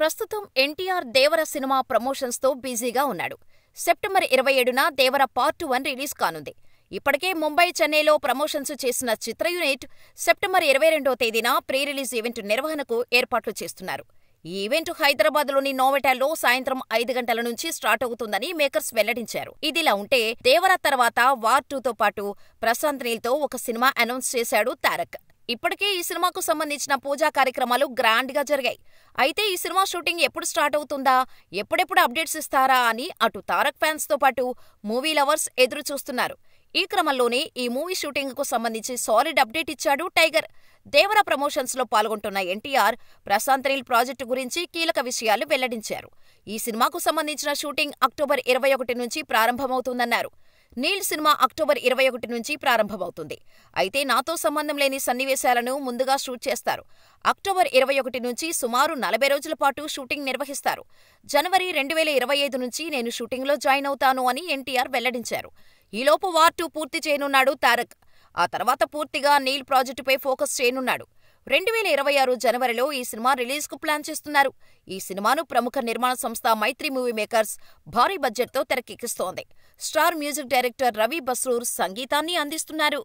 ప్రస్తుతం ఎన్టీఆర్ దేవర cinema promotions తో బిజీగా ఉన్నాడు సెప్టెంబర్ ఇరవై ఏడున దేవర పార్ట్ వన్ రిలీజ్ కానుంది ఇప్పటికే ముంబై చెన్నైలో ప్రమోషన్స్ చేసిన చిత్ర యూనిట్ సెప్టెంబర్ ఇరవై రెండో తేదీన ప్రీ రిలీజ్ ఈవెంట్ నిర్వహణకు ఏర్పాట్లు చేస్తున్నారు ఈ ఈవెంట్ హైదరాబాద్లోని నోవెటాలో సాయంత్రం ఐదు గంటల నుంచి స్టార్ట్ అవుతుందని మేకర్స్ వెల్లడించారు ఇదిలా ఉంటే దేవర తర్వాత వార్ టూతో పాటు ప్రశాంత్ నీల్తో ఒక సినిమా అనౌన్స్ చేశాడు తారక్ ఇప్పటికే ఈ సినిమాకు సంబంధించిన పూజా కార్యక్రమాలు గ్రాండ్ గా జరిగాయి అయితే ఈ సినిమా షూటింగ్ ఎప్పుడు స్టార్ట్ అవుతుందా ఎప్పుడెప్పుడు అప్డేట్స్ ఇస్తారా అని అటు తారక్ ఫ్యాన్స్ తో పాటు మూవీ లవర్స్ ఎదురు చూస్తున్నారు ఈ క్రమంలోనే ఈ మూవీ కు సంబంధించి సాలిడ్ అప్డేట్ ఇచ్చాడు టైగర్ దేవర ప్రమోషన్స్ లో పాల్గొంటున్న ఎన్టీఆర్ ప్రశాంత్ రీల్ ప్రాజెక్టు గురించి కీలక విషయాలు వెల్లడించారు ఈ సినిమాకు సంబంధించిన షూటింగ్ అక్టోబర్ ఇరవై ఒకటి నుంచి ప్రారంభమవుతుందన్నారు నీల్ సినిమా అక్టోబర్ ఇరవై ఒకటి నుంచి ప్రారంభమవుతుంది అయితే నాతో సంబంధం లేని సన్నివేశాలను ముందుగా షూట్ చేస్తారు అక్టోబర్ ఇరవై ఒకటి నుంచి సుమారు నలభై రోజుల పాటు షూటింగ్ నిర్వహిస్తారు జనవరి రెండు వేల ఇరవై ఐదు నుంచి నేను షూటింగ్లో జాయిన్ అవుతాను అని ఎన్టీఆర్ వెల్లడించారు ఈలోపు వార్ టూ పూర్తి చేయనున్నాడు తారక్ ఆ తర్వాత పూర్తిగా నీల్ ప్రాజెక్టుపై ఫోకస్ చేయనున్నాడు రెండు వేల ఇరవై ఆరు జనవరిలో ఈ సినిమా రిలీజ్ కు ప్లాన్ చేస్తున్నారు ఈ సినిమాను ప్రముఖ నిర్మాణ సంస్థ మైత్రి మూవీ మేకర్స్ భారీ బడ్జెట్తో తెరకెక్కిస్తోంది star music director Ravi Basrur సంగీతాన్ని అందిస్తున్నారు